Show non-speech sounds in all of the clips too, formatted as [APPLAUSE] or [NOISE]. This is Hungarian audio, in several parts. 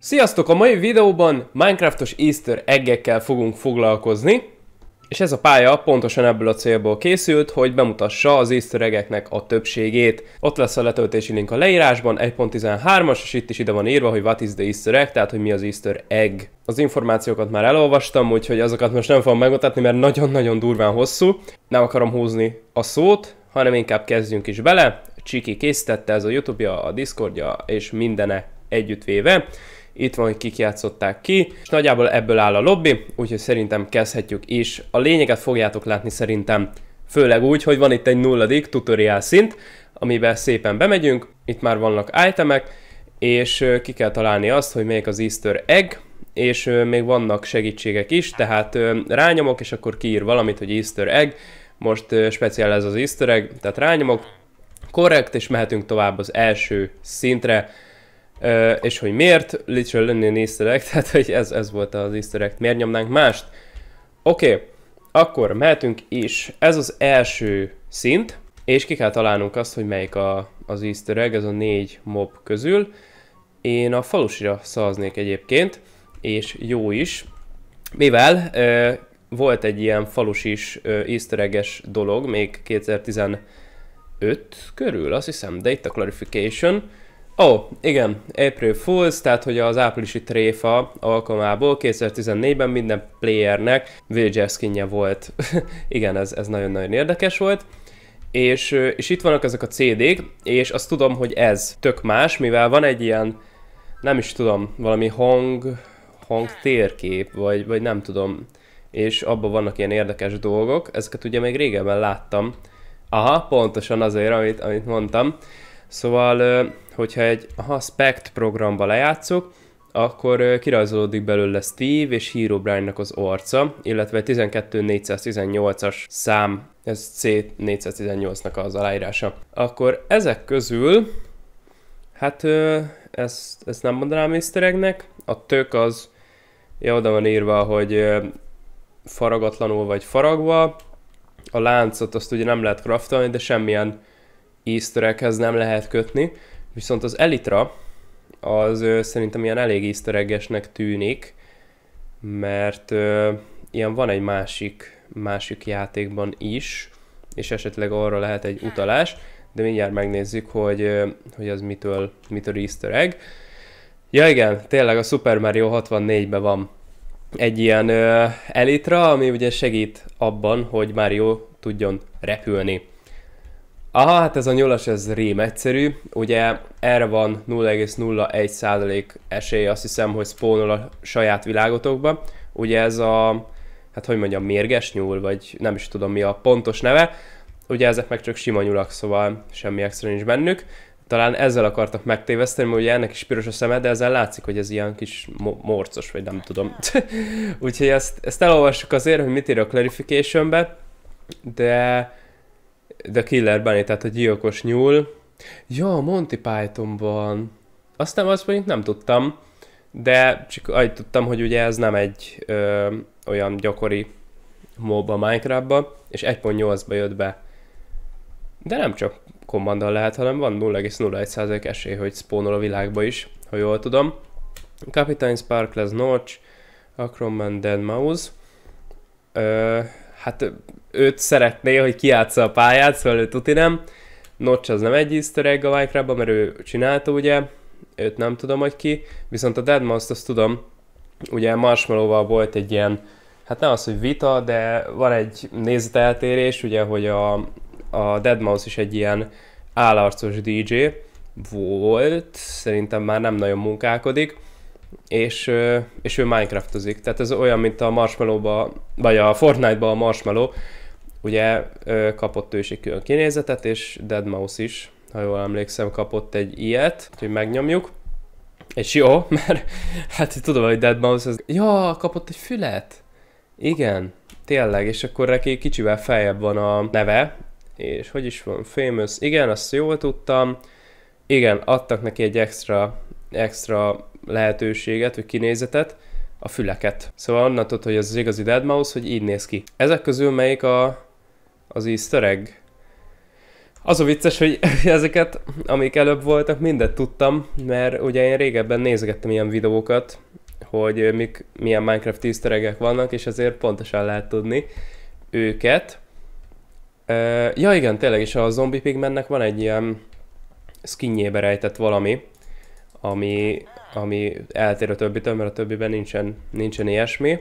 Sziasztok! A mai videóban Minecraftos Easter eggekkel fogunk foglalkozni, és ez a pálya pontosan ebből a célból készült, hogy bemutassa az easter eggeknek a többségét. Ott lesz a letöltési link a leírásban, 1.13-as, és itt is ide van írva, hogy what is the easter egg, tehát hogy mi az easter egg. Az információkat már elolvastam, úgyhogy azokat most nem fogom megmutatni, mert nagyon-nagyon durván hosszú. Nem akarom húzni a szót, hanem inkább kezdjünk is bele. Csiki készítette ez a YouTube-ja, a Discordja és mindene együttvéve itt van, hogy kik játszották ki, és nagyjából ebből áll a lobby, úgyhogy szerintem kezdhetjük is. A lényeget fogjátok látni szerintem, főleg úgy, hogy van itt egy nulladik tutorial szint, amiben szépen bemegyünk, itt már vannak itemek, és ki kell találni azt, hogy melyik az easter egg, és még vannak segítségek is, tehát rányomok, és akkor kiír valamit, hogy easter egg, most speciál ez az easter egg, tehát rányomok, korrekt, és mehetünk tovább az első szintre, és hogy miért? Literal lennél easter [LAUGHS] egg, tehát hogy ez, ez volt az easter egg. Miért nyomnánk mást? Oké, okay, akkor mehetünk is. Ez az első szint, és ki kell találnunk azt, hogy melyik a, az easter egg, ez a négy mob közül. Én a falusira szaznék egyébként, és jó is, mivel ö, volt egy ilyen is ö, easter egg-es dolog még 2015 körül, azt hiszem, a Clarification, Ó, oh, igen, April Fools, tehát hogy az áprilisi tréfa alkalmából 2014-ben minden playernek villager skinje volt. [LAUGHS] igen, ez, ez nagyon-nagyon érdekes volt. És, és itt vannak ezek a CD-k, és azt tudom, hogy ez tök más, mivel van egy ilyen, nem is tudom, valami hang, hang térkép, vagy, vagy nem tudom, és abban vannak ilyen érdekes dolgok, ezeket ugye még régebben láttam. Aha, pontosan azért, amit, amit mondtam. Szóval, hogyha egy aha, Spect programba lejátszok, akkor kirajzolódik belőle Steve és Hero Brian-nak az orca, illetve 12418-as szám, ez C418-nak az aláírása. Akkor ezek közül, hát ezt, ezt nem mondanám észteregnek, a tök az, ja, oda van írva, hogy faragatlanul vagy faragva, a láncot azt ugye nem lehet craftolni, de semmilyen easter nem lehet kötni, viszont az Elitra az ö, szerintem ilyen elég easter tűnik, mert ö, ilyen van egy másik, másik játékban is, és esetleg arra lehet egy utalás, de mindjárt megnézzük, hogy, ö, hogy az mitől, mitől easter egg. Ja igen, tényleg a Super Mario 64-ben van egy ilyen ö, elitra, ami ugye segít abban, hogy Mario tudjon repülni. Aha, hát ez a nyolas, ez rém egyszerű. Ugye erre van 0,01% esély, azt hiszem, hogy spawnol a saját világotokba. Ugye ez a, hát hogy mondjam, mérges nyúl, vagy nem is tudom mi a pontos neve. Ugye ezek meg csak sima nyulak, szóval semmi extra nincs bennük. Talán ezzel akartak megtéveszteni, mert ugye ennek is piros a szeme, de ezzel látszik, hogy ez ilyen kis mo- morcos, vagy nem tudom. [LAUGHS] Úgyhogy ezt, ezt elolvassuk azért, hogy mit ír a clarification-be, de The Killer Bunny, tehát a gyilkos nyúl. Ja, Monty Pythonban. Aztán azt mondjuk nem tudtam, de csak ahogy tudtam, hogy ugye ez nem egy ö, olyan gyakori MOBA Minecraftba, és 1.8-ba jött be. De nem csak kommandal lehet, hanem van 0,01% esély, hogy spawnol a világba is, ha jól tudom. Captain Sparkless Notch, Acroman Dead Mouse. Ö, hát őt szeretné, hogy kiátsza a pályát, szóval ő tuti nem. Notch az nem egy easter egg a Minecraftban, mert ő csinálta ugye, őt nem tudom, hogy ki, viszont a Deadmau-t azt tudom, ugye marshmallow volt egy ilyen, hát nem az, hogy vita, de van egy nézeteltérés, ugye, hogy a, a Deadmau5 is egy ilyen állarcos DJ volt, szerintem már nem nagyon munkálkodik, és, és ő Minecraftozik. Tehát ez olyan, mint a marshmallow vagy a Fortnite-ba a Marshmallow, ugye kapott ő is egy külön kinézetet, és Dead Mouse is, ha jól emlékszem, kapott egy ilyet, hogy megnyomjuk. És jó, [LAUGHS] mert hát tudom, hogy Dead Mouse az... Ja, kapott egy fület! Igen, tényleg, és akkor neki kicsivel feljebb van a neve, és hogy is van, Famous, igen, azt jól tudtam, igen, adtak neki egy extra, extra lehetőséget, vagy kinézetet, a füleket. Szóval annatot, tudod, hogy ez az igazi Dead Mouse, hogy így néz ki. Ezek közül melyik a, az easter egg? Az a vicces, hogy [LAUGHS] ezeket, amik előbb voltak, mindet tudtam, mert ugye én régebben nézegettem ilyen videókat, hogy mik, milyen Minecraft easter vannak, és ezért pontosan lehet tudni őket. Ja igen, tényleg is a Zombie Pigmennek van egy ilyen skinjébe rejtett valami, ami ami eltér a többitől, mert a többiben nincsen, nincsen ilyesmi.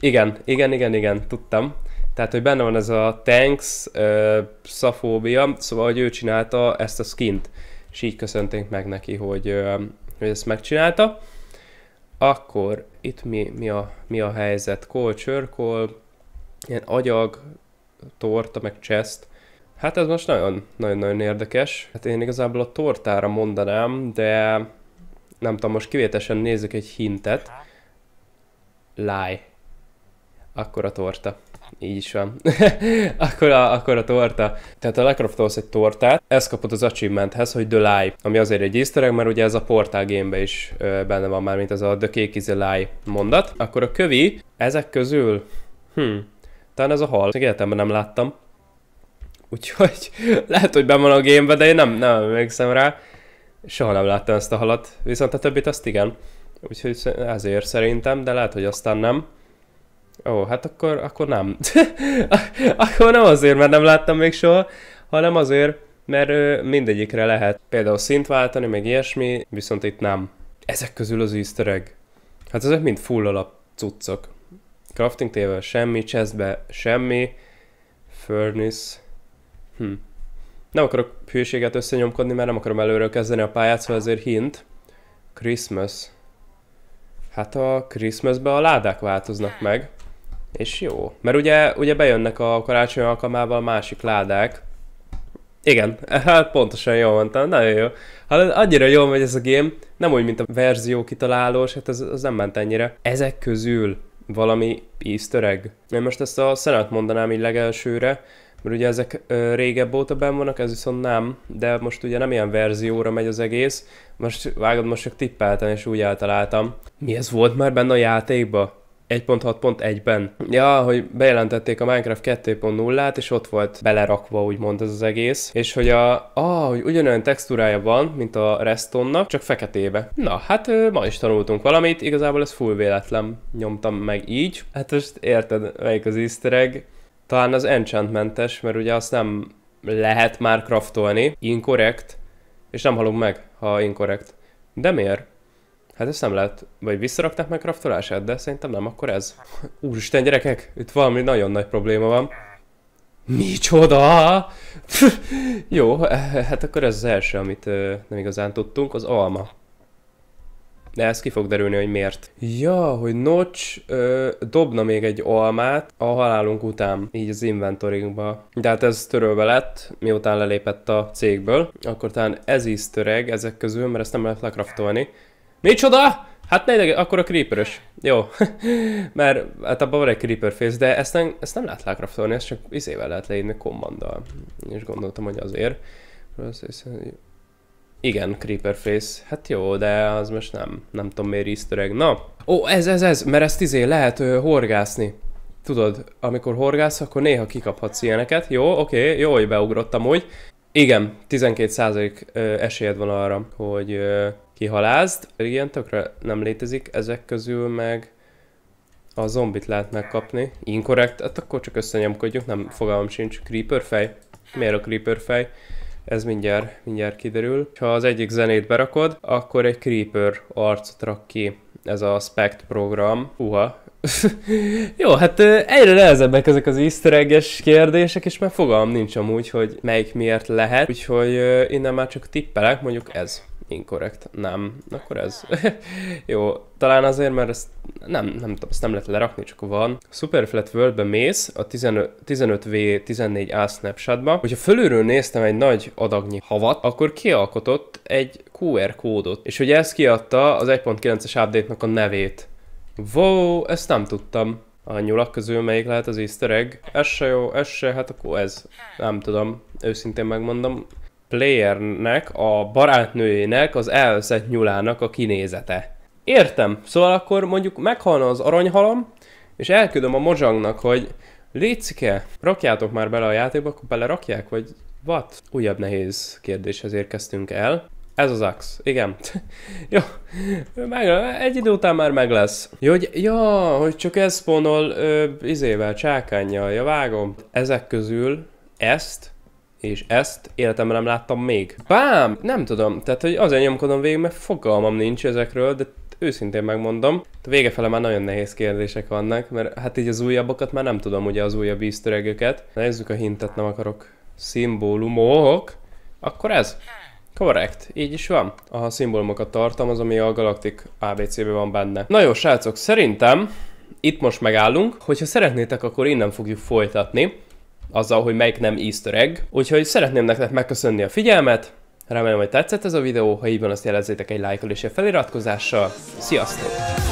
Igen, igen, igen, igen, tudtam. Tehát, hogy benne van ez a Tanks, uh, szafóbia, szóval, hogy ő csinálta ezt a skint, és így köszöntünk meg neki, hogy, uh, hogy ezt megcsinálta. Akkor itt mi, mi, a, mi a helyzet? Call, csörkol, ilyen agyag, torta, meg chest. Hát ez most nagyon-nagyon érdekes. Hát én igazából a tortára mondanám, de nem tudom, most kivétesen nézzük egy hintet. Láj. Akkor a torta. Így is van. [LAUGHS] akkor, a, akkor a torta. Tehát a lecraftolsz egy tortát, ezt kapod az achievementhez, hogy The Lie, ami azért egy easter egg, mert ugye ez a Portal game is ö, benne van már, mint ez a The Cake is a Lie mondat. Akkor a kövi, ezek közül, hm, talán ez a hal, még életemben nem láttam. Úgyhogy [LAUGHS] lehet, hogy benne van a gameben, de én nem, nem emlékszem rá soha nem láttam ezt a halat, viszont a többit azt igen. Úgyhogy ezért szerintem, de lehet, hogy aztán nem. Ó, hát akkor, akkor nem. [LAUGHS] akkor nem azért, mert nem láttam még soha, hanem azért, mert mindegyikre lehet például szint váltani, meg ilyesmi, viszont itt nem. Ezek közül az easter egg. Hát ezek mind full alap cuccok. Crafting table semmi, chestbe semmi, furnace, hm. Nem akarok hülyeséget összenyomkodni, mert nem akarom előről kezdeni a pályát, szóval ezért hint. Christmas. Hát a Christmasbe a ládák változnak meg. És jó. Mert ugye, ugye bejönnek a karácsony alkalmával másik ládák. Igen, [LAUGHS] hát pontosan jól mondtam, nagyon jó. Hát annyira jól megy ez a game, nem úgy, mint a verzió kitalálós, hát ez, az nem ment ennyire. Ezek közül valami easter egg. Én most ezt a szenet mondanám így legelsőre, mert ugye ezek régebb óta benn vannak, ez viszont nem, de most ugye nem ilyen verzióra megy az egész, most vágod, most csak tippeltem, és úgy eltaláltam. Mi ez volt már benne a játékba? 1.6.1-ben. Ja, hogy bejelentették a Minecraft 2.0-át, és ott volt belerakva, úgymond ez az egész. És hogy a, ah, hogy ugyanolyan textúrája van, mint a Restonnak, csak feketébe. Na, hát ma is tanultunk valamit, igazából ez full véletlen nyomtam meg így. Hát most érted, melyik az easter egg. Talán az enchantmentes, mert ugye azt nem lehet már craftolni. Inkorrekt. És nem halunk meg, ha inkorrekt. De miért? Hát ezt nem lehet. Vagy visszarakták meg craftolását, de szerintem nem, akkor ez. Úristen gyerekek, itt valami nagyon nagy probléma van. Micsoda! Jó, eh, hát akkor ez az első, amit eh, nem igazán tudtunk, az alma. De ez ki fog derülni, hogy miért. Ja, hogy Nocs ö, dobna még egy almát a halálunk után, így az inventoringba. De hát ez törölve lett, miután lelépett a cégből. Akkor talán ez is töreg ezek közül, mert ezt nem lehet lekraftolni. Micsoda? Hát ne ideg, akkor a creeperös. Jó. [LAUGHS] Mert hát abban van egy creeper face, de ezt nem, ezt nem lehet lekraftolni, ezt csak izével lehet leírni kommandal. És gondoltam, hogy azért. Igen, Creeper Face. Hát jó, de az most nem, nem tudom miért easter egg. Na, ó, ez, ez, ez, mert ezt izé lehet ö, horgászni. Tudod, amikor horgász, akkor néha kikaphatsz ilyeneket. Jó, oké, okay, jó, hogy beugrottam úgy. Igen, 12% esélyed van arra, hogy ö, kihalázd. Ilyen tökre nem létezik, ezek közül meg a zombit lehet megkapni. Inkorrekt, hát akkor csak összenyomkodjuk, nem fogalmam sincs. Creeper fej? Miért a creeper fej? ez mindjárt, mindjárt kiderül. Ha az egyik zenét berakod, akkor egy Creeper arcot rak ki ez a Spect program. Uha, [LAUGHS] Jó, hát egyre nehezebbek ezek az easter kérdések, és már fogalm nincs amúgy, hogy melyik miért lehet, úgyhogy innen már csak tippelek, mondjuk ez inkorrekt. Nem, akkor ez. [LAUGHS] Jó, talán azért, mert ezt nem, nem tudom, ezt nem lehet lerakni, csak van. Superflat world mész a 15, v 14 a snapshotba. Hogyha fölülről néztem egy nagy adagnyi havat, akkor kialkotott egy QR kódot. És ugye ez kiadta az 1.9-es update-nak a nevét. Wow, ezt nem tudtam a nyulak közül melyik lehet az easter egg. Ez se jó, ez se, hát akkor ez. Nem tudom, őszintén megmondom playernek, a barátnőjének, az elveszett nyulának a kinézete. Értem, szóval akkor mondjuk meghalna az aranyhalam, és elküldöm a mozsangnak, hogy Lécike, rakjátok már bele a játékba, akkor bele rakják vagy what? Újabb nehéz kérdéshez érkeztünk el. Ez az ax, igen. [LAUGHS] Jó, meg, egy idő után már meg lesz. Jó, hogy, ja, hogy csak ez szponol ö, izével, csákányjal, ja vágom. Ezek közül ezt és ezt életemben nem láttam még. Bám! Nem tudom, tehát hogy azért nyomkodom végig, mert fogalmam nincs ezekről, de őszintén megmondom. A vége fele már nagyon nehéz kérdések vannak, mert hát így az újabbakat már nem tudom, ugye az újabb víztöregöket. Nézzük a hintet, nem akarok. Szimbólumok. Akkor ez. Korrekt, így is van. A szimbólumokat tartalmaz, ami a Galaktik ABC-ben van benne. Na jó, srácok, szerintem itt most megállunk. Hogyha szeretnétek, akkor innen fogjuk folytatni azzal, hogy melyik nem easter egg. Úgyhogy szeretném nektek megköszönni a figyelmet, remélem, hogy tetszett ez a videó, ha így van, azt jelezzétek egy lájkkal és egy feliratkozással. Sziasztok!